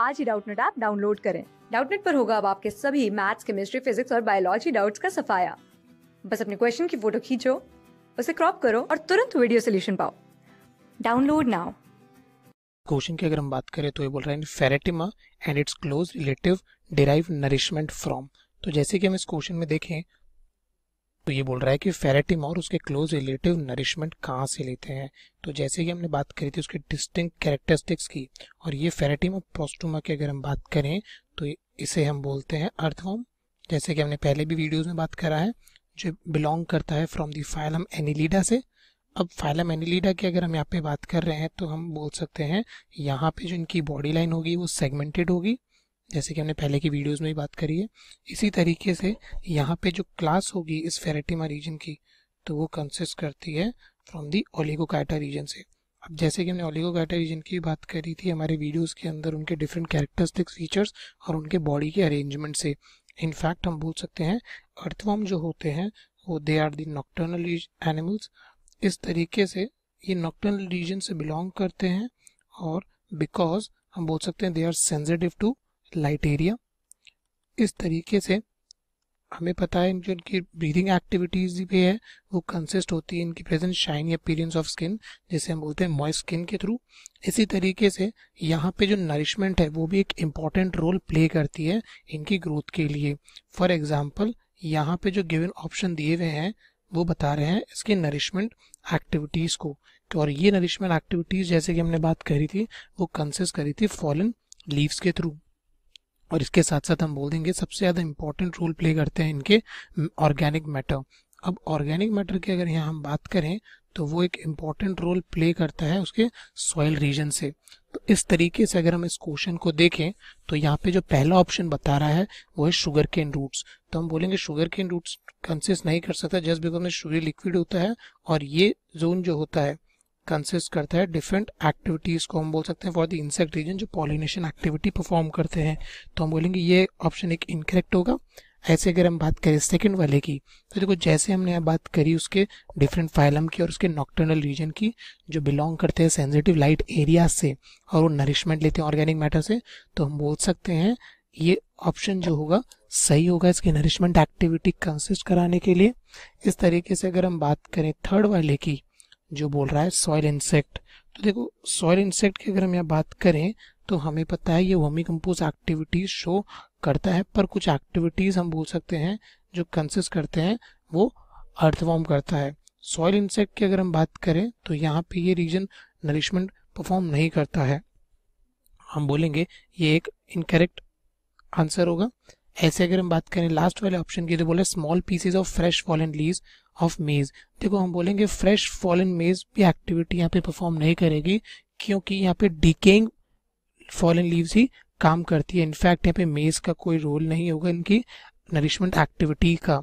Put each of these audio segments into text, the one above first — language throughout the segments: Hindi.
आज ही डाउटनेट ऐप डाउनलोड करें डाउटनेट पर होगा अब आपके सभी मैथ्स केमिस्ट्री फिजिक्स और बायोलॉजी डाउट्स का सफाया बस अपने क्वेश्चन की फोटो खींचो उसे क्रॉप करो और तुरंत वीडियो सोल्यूशन पाओ डाउनलोड नाउ क्वेश्चन की अगर हम बात करें तो ये बोल रहा है Pheretima and it's close relative derive nourishment from तो जैसे कि हम इस क्वेश्चन में देखें तो ये बोल रहा है कि फेरेटिम और उसके क्लोज रिलेटिव नरिशमेंट कहाँ से लेते हैं तो जैसे कि हमने बात करी थी उसके डिस्टिंक्ट कैरेक्टरिस्टिक्स की और ये फेरेटिम और प्रोस्टोमा की अगर हम बात करें तो इसे हम बोलते हैं अर्थवॉम जैसे कि हमने पहले भी वीडियोज़ में बात करा है जो बिलोंग करता है फ्रॉम दी फाइलम एनिलीडा से अब फाइलम एनिलीडा की अगर हम यहाँ पे बात कर रहे हैं तो हम बोल सकते हैं यहाँ पे जो इनकी बॉडी लाइन होगी वो सेगमेंटेड होगी जैसे कि हमने पहले की वीडियोस में ही बात करी है इसी तरीके से यहाँ पे जो क्लास होगी इस फेरेटिमा रीजन की तो वो कंसिस्ट करती है फ्रॉम दी ओलिगोकाटा रीजन से अब जैसे कि हमने ओलिगोकाइटा रीजन की बात करी थी हमारे वीडियोज़ के अंदर उनके डिफरेंट कैरेक्टरिस्टिक्स फीचर्स और उनके बॉडी के अरेंजमेंट से इनफैक्ट हम बोल सकते हैं अर्थवॉम जो होते हैं वो they are the nocturnal animals इस तरीके से ये नॉक्टर्नल रीजन से बिलोंग करते हैं और बिकॉज हम बोल सकते हैं they are sensitive to light area इस तरीके से हमें पता है जो इनकी ब्रीदिंग एक्टिविटीज भी है वो कंसिस्ट होती है इनकी प्रेजेंट शाइन या अपीरेंस ऑफ स्किन जिसे हम बोलते हैं मॉइस्ट स्किन के थ्रू इसी तरीके से यहाँ पे जो नरिशमेंट है वो भी एक इम्पॉर्टेंट रोल प्ले करती है इनकी ग्रोथ के लिए फॉर एग्जाम्पल यहाँ पे जो गिवन ऑप्शन दिए हुए हैं वो बता रहे हैं इसके नरिशमेंट एक्टिविटीज़ को तो और ये नरिशमेंट एक्टिविटीज़ जैसे कि हमने बात करी थी वो कंसिस्ट करी थी फॉलन लीव्स के थ्रू और इसके साथ साथ हम बोल देंगे सबसे ज़्यादा इम्पोर्टेंट रोल प्ले करते हैं इनके ऑर्गेनिक मैटर अब ऑर्गेनिक मैटर की अगर यहाँ हम बात करें तो वो एक इम्पॉर्टेंट रोल प्ले करता है उसके सॉइल रीजन से तो इस तरीके से अगर हम इस क्वेश्चन को देखें तो यहाँ पे जो पहला ऑप्शन बता रहा है वो है शुगर केन रूट्स तो हम बोलेंगे शुगर केन रूट्स कंसिस्ट नहीं कर सकता जस्ट बिकॉज में शुगर लिक्विड होता है और ये जोन जो होता है कंसिस्ट करता है डिफरेंट एक्टिविटीज को हम बोल सकते हैं फॉर द इंसेक्ट रीजन जो पॉलिनेशन एक्टिविटी परफॉर्म करते हैं तो हम बोलेंगे ये ऑप्शन एक इनकरेक्ट होगा ऐसे अगर हम बात करें सेकंड वाले की तो देखो जैसे हमने यहाँ बात करी उसके डिफरेंट फाइलम की और उसके नॉक्टर्नल रीजन की जो बिलोंग करते हैं सेंसिटिव लाइट एरिया से और वो नरिशमेंट लेते हैं ऑर्गेनिक मैटर से तो हम बोल सकते हैं ये ऑप्शन जो होगा सही होगा इसके नरिशमेंट एक्टिविटी कंसिस्ट कराने के लिए इस तरीके से अगर हम बात करें थर्ड वाले की जो बोल रहा है सॉयल इंसेक्ट तो देखो सॉयल इंसेक्ट की अगर हम यहाँ बात करें तो हमें पता है ये वर्मी कंपोज एक्टिविटीज शो करता है पर कुछ एक्टिविटीज हम बोल सकते हैं जो कंसिस्ट करते हैं वो अर्थवॉर्म करता है सॉयल इंसेक्ट की अगर हम बात करें तो यहाँ पे ये रीजन नरिशमेंट परफॉर्म नहीं करता है हम बोलेंगे ये एक इनकरेक्ट आंसर होगा ऐसे अगर हम बात करें लास्ट वाले ऑप्शन की तो बोले small pieces of fresh fallen leaves of maize देखो हम बोलेंगे फ्रेश फॉलन मेज भी एक्टिविटी यहाँ पे परफॉर्म नहीं करेगी क्योंकि यहाँ पे फॉल फॉलन लीव्स ही काम करती है इनफैक्ट यहाँ पे मेज का कोई रोल नहीं होगा इनकी नरिशमेंट एक्टिविटी का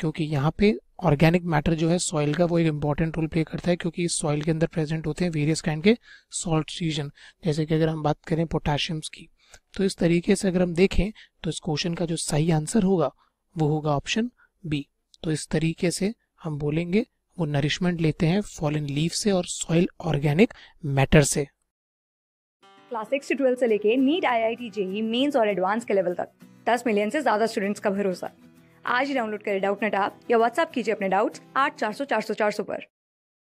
क्योंकि यहाँ पे ऑर्गेनिक मैटर जो है सॉइल का वो एक इंपॉर्टेंट रोल प्ले करता है क्योंकि इस सॉइल के अंदर प्रेजेंट होते हैं वेरियस काइंड के सॉल्ट सीजन जैसे कि अगर हम बात करें पोटाशियम्स की तो इस तरीके से अगर हम देखें तो इस क्वेश्चन का जो सही आंसर होगा वो होगा ऑप्शन बी तो इस तरीके से हम बोलेंगे वो नरिशमेंट लेते हैं फॉलन लीफ से और सॉइल ऑर्गेनिक मैटर से क्लास सिक्स से से लेके NEET I I T JEE mains और एडवांस के लेवल तक दस मिलियन से ज्यादा स्टूडेंट्स का भरोसा आज ही डाउनलोड करें डाउट नेट आप या व्हाट्सअप कीजिए अपने डाउट्स आठ चार सौ चार सौ चार सौ पर